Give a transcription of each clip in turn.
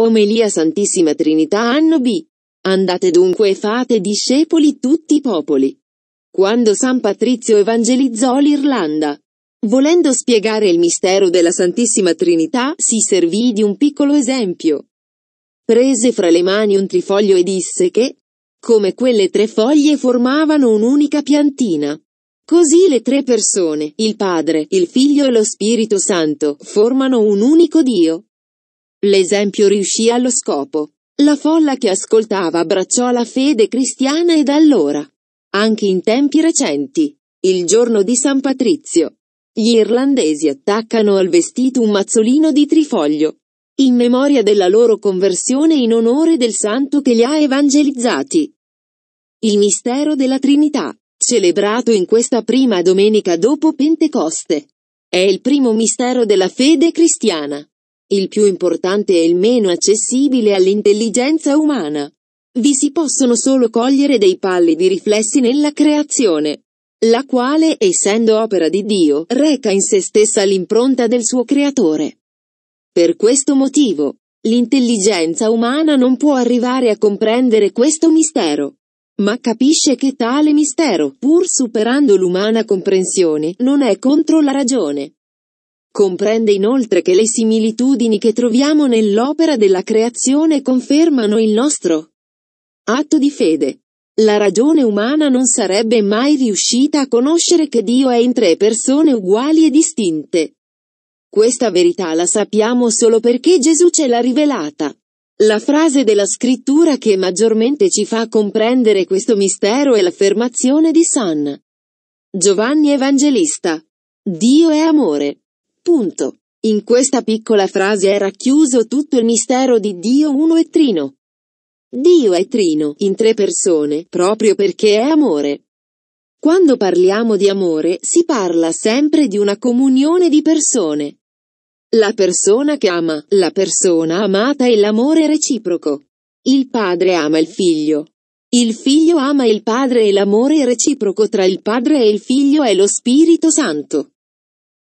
Omelia Santissima Trinità anno B. Andate dunque e fate discepoli tutti i popoli. Quando San Patrizio evangelizzò l'Irlanda, volendo spiegare il mistero della Santissima Trinità, si servì di un piccolo esempio. Prese fra le mani un trifoglio e disse che, come quelle tre foglie formavano un'unica piantina. Così le tre persone, il Padre, il Figlio e lo Spirito Santo, formano un unico Dio. L'esempio riuscì allo scopo. La folla che ascoltava abbracciò la fede cristiana e da allora, anche in tempi recenti, il giorno di San Patrizio, gli irlandesi attaccano al vestito un mazzolino di trifoglio, in memoria della loro conversione in onore del santo che li ha evangelizzati. Il mistero della Trinità, celebrato in questa prima domenica dopo Pentecoste, è il primo mistero della fede cristiana il più importante e il meno accessibile all'intelligenza umana. Vi si possono solo cogliere dei pallidi riflessi nella creazione, la quale, essendo opera di Dio, reca in se stessa l'impronta del suo creatore. Per questo motivo, l'intelligenza umana non può arrivare a comprendere questo mistero ma capisce che tale mistero, pur superando l'umana comprensione, non è contro la ragione. Comprende inoltre che le similitudini che troviamo nell'opera della creazione confermano il nostro atto di fede. La ragione umana non sarebbe mai riuscita a conoscere che Dio è in tre persone uguali e distinte. Questa verità la sappiamo solo perché Gesù ce l'ha rivelata. La frase della scrittura che maggiormente ci fa comprendere questo mistero è l'affermazione di San Giovanni Evangelista. Dio è amore. Punto. In questa piccola frase è racchiuso tutto il mistero di Dio uno e trino. Dio è trino, in tre persone, proprio perché è amore. Quando parliamo di amore, si parla sempre di una comunione di persone. La persona che ama, la persona amata e l'amore reciproco. Il padre ama il figlio. Il figlio ama il padre e l'amore reciproco tra il padre e il figlio è lo Spirito Santo.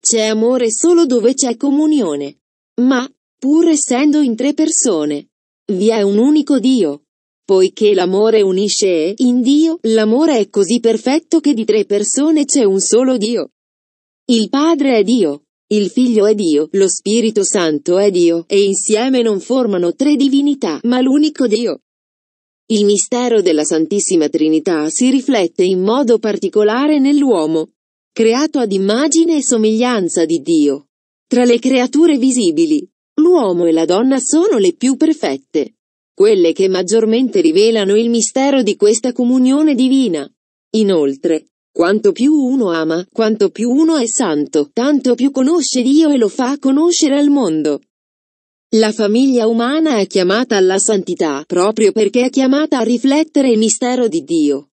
C'è amore solo dove c'è comunione. Ma, pur essendo in tre persone, vi è un unico Dio. Poiché l'amore unisce e, in Dio, l'amore è così perfetto che di tre persone c'è un solo Dio. Il Padre è Dio, il Figlio è Dio, lo Spirito Santo è Dio, e insieme non formano tre divinità, ma l'unico Dio. Il mistero della Santissima Trinità si riflette in modo particolare nell'uomo creato ad immagine e somiglianza di Dio. Tra le creature visibili, l'uomo e la donna sono le più perfette, quelle che maggiormente rivelano il mistero di questa comunione divina. Inoltre, quanto più uno ama, quanto più uno è santo, tanto più conosce Dio e lo fa conoscere al mondo. La famiglia umana è chiamata alla santità proprio perché è chiamata a riflettere il mistero di Dio.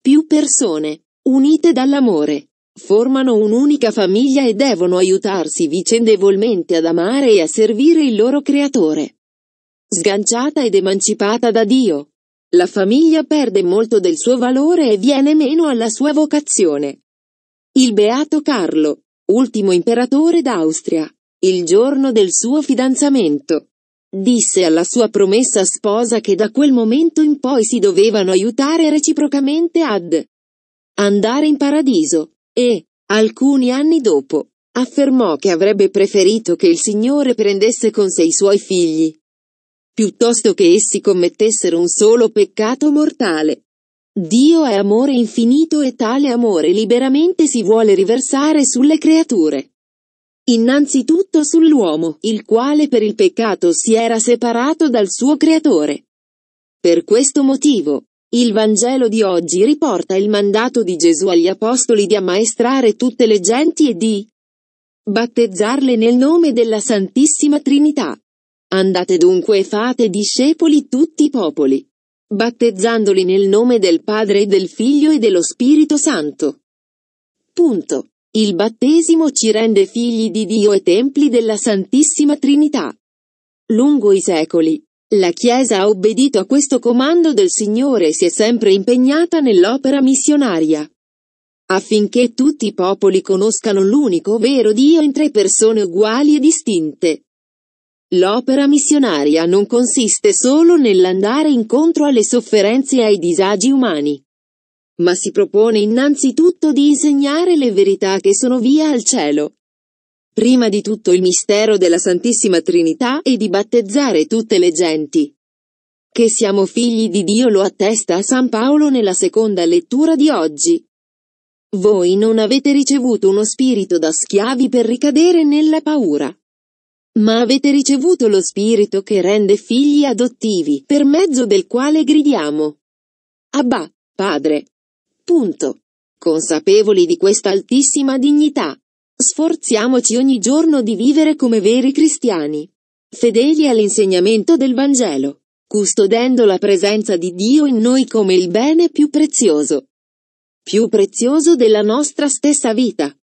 Più persone, unite dall'amore, Formano un'unica famiglia e devono aiutarsi vicendevolmente ad amare e a servire il loro creatore. Sganciata ed emancipata da Dio, la famiglia perde molto del suo valore e viene meno alla sua vocazione. Il beato Carlo, ultimo imperatore d'Austria, il giorno del suo fidanzamento, disse alla sua promessa sposa che da quel momento in poi si dovevano aiutare reciprocamente ad andare in paradiso e, alcuni anni dopo, affermò che avrebbe preferito che il Signore prendesse con sé i suoi figli, piuttosto che essi commettessero un solo peccato mortale. Dio è amore infinito e tale amore liberamente si vuole riversare sulle creature. Innanzitutto sull'uomo, il quale per il peccato si era separato dal suo creatore. Per questo motivo, il Vangelo di oggi riporta il mandato di Gesù agli Apostoli di ammaestrare tutte le genti e di battezzarle nel nome della Santissima Trinità. Andate dunque e fate discepoli tutti i popoli, battezzandoli nel nome del Padre e del Figlio e dello Spirito Santo. Punto. Il battesimo ci rende figli di Dio e templi della Santissima Trinità. Lungo i secoli, la Chiesa ha obbedito a questo comando del Signore e si è sempre impegnata nell'opera missionaria. Affinché tutti i popoli conoscano l'unico vero Dio in tre persone uguali e distinte. L'opera missionaria non consiste solo nell'andare incontro alle sofferenze e ai disagi umani, ma si propone innanzitutto di insegnare le verità che sono via al cielo prima di tutto il mistero della Santissima Trinità e di battezzare tutte le genti. Che siamo figli di Dio lo attesta a San Paolo nella seconda lettura di oggi. Voi non avete ricevuto uno spirito da schiavi per ricadere nella paura. Ma avete ricevuto lo spirito che rende figli adottivi, per mezzo del quale gridiamo. Abba, Padre. Punto. Consapevoli di questa altissima dignità, Sforziamoci ogni giorno di vivere come veri cristiani, fedeli all'insegnamento del Vangelo, custodendo la presenza di Dio in noi come il bene più prezioso, più prezioso della nostra stessa vita.